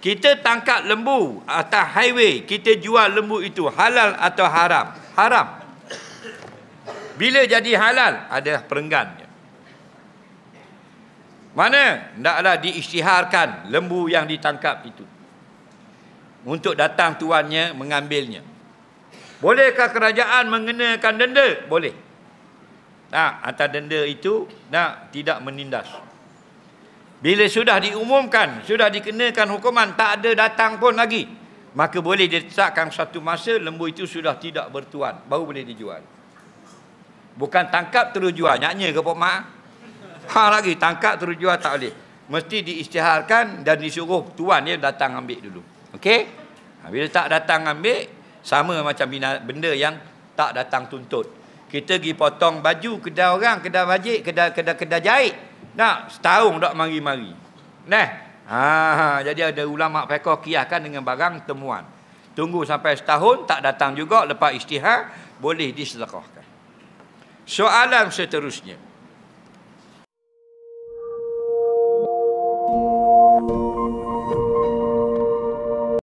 Kita tangkap lembu atas highway, kita jual lembu itu halal atau haram? Haram. Bila jadi halal, ada perenggannya. Mana? Tidaklah diisytiharkan lembu yang ditangkap itu. Untuk datang tuannya mengambilnya. Bolehkah kerajaan mengenakan denda? Boleh. Tak, atas denda itu nak tidak menindas. Bila sudah diumumkan, sudah dikenakan hukuman, tak ada datang pun lagi. Maka boleh ditetapkan satu masa lembu itu sudah tidak bertuan. Baru boleh dijual. Bukan tangkap terus jual. Nyaknya ke Pak Mak? Ha lagi, tangkap terus jual tak boleh. Mesti diisytiharkan dan disuruh tuan dia datang ambil dulu. Okey? Ha, bila tak datang ambil, sama macam benda yang tak datang tuntut. Kita pergi potong baju kedai orang, kedai bajik, kedai kedai, kedai jahit. Nah, setahun tak mari-mari. neh, Ha, ha jadi ada ulama fiqh kiaskan dengan barang temuan. Tunggu sampai setahun tak datang juga lepas istihar boleh disedekahkan. Soalan seterusnya.